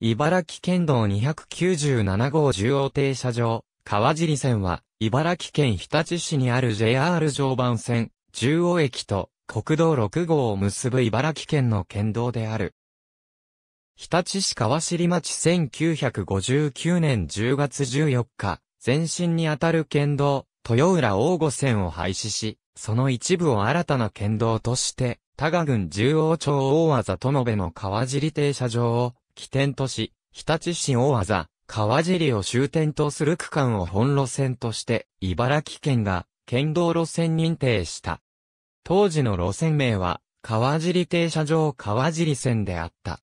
茨城県道297号中央停車場、川尻線は、茨城県日立市にある JR 常磐線、中央駅と国道6号を結ぶ茨城県の県道である。日立市川尻町1959年10月14日、前身にあたる県道、豊浦大御線を廃止し、その一部を新たな県道として、多賀郡十王町大技園部の川尻停車場を起点とし、日立市大技、川尻を終点とする区間を本路線として、茨城県が、県道路線認定した。当時の路線名は、川尻停車場川尻線であった。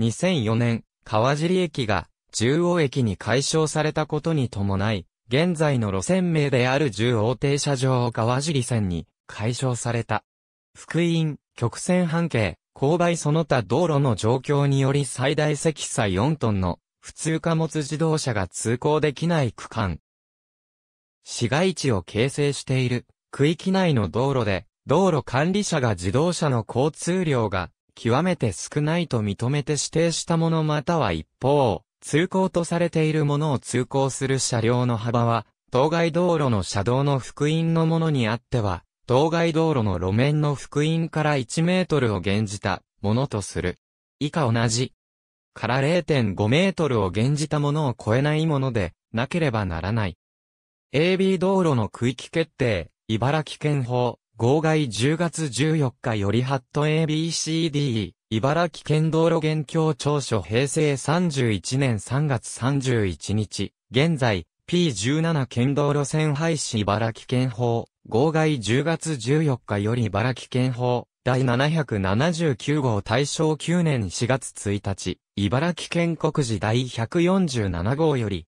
2004年、川尻駅が、中央駅に解消されたことに伴い、現在の路線名である中央停車場川尻線に解消された。福音、曲線半径、勾配その他道路の状況により最大積載4トンの普通貨物自動車が通行できない区間。市街地を形成している区域内の道路で道路管理者が自動車の交通量が極めて少ないと認めて指定したものまたは一方、通行とされているものを通行する車両の幅は、当該道路の車道の福音のものにあっては、当該道路の路面の幅員から1メートルを減じたものとする。以下同じ。から0.5メートルを減じたものを超えないもので、なければならない。AB 道路の区域決定、茨城県法、号外10月14日よりハット ABCD、茨城県道路現況調書平成31年3月31日、現在、P17 県道路線廃止茨城県法、号外10月14日より茨城県法第779号大正9年4月1日、茨城県国時第147号より、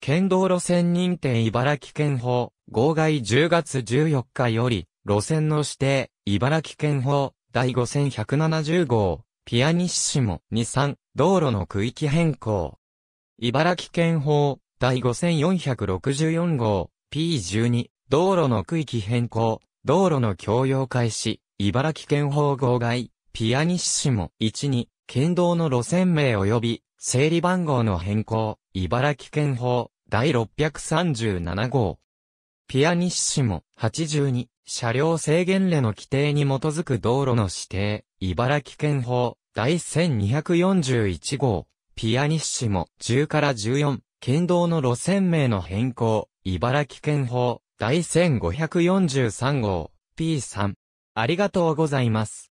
県道路線認定茨城県法号外10月14日より、路線の指定、茨城県法第5170号、ピアニッシモ23、道路の区域変更。茨城県法第5464号、P12、道路の区域変更、道路の共用開始、茨城県法号外、ピアニッシモ1に、県道の路線名及び、整理番号の変更、茨城県法、第637号。ピアニッシモ82、車両制限令の規定に基づく道路の指定、茨城県法、第1241号。ピアニッシモ10から14、県道の路線名の変更、茨城県法、第1543号 P3。ありがとうございます。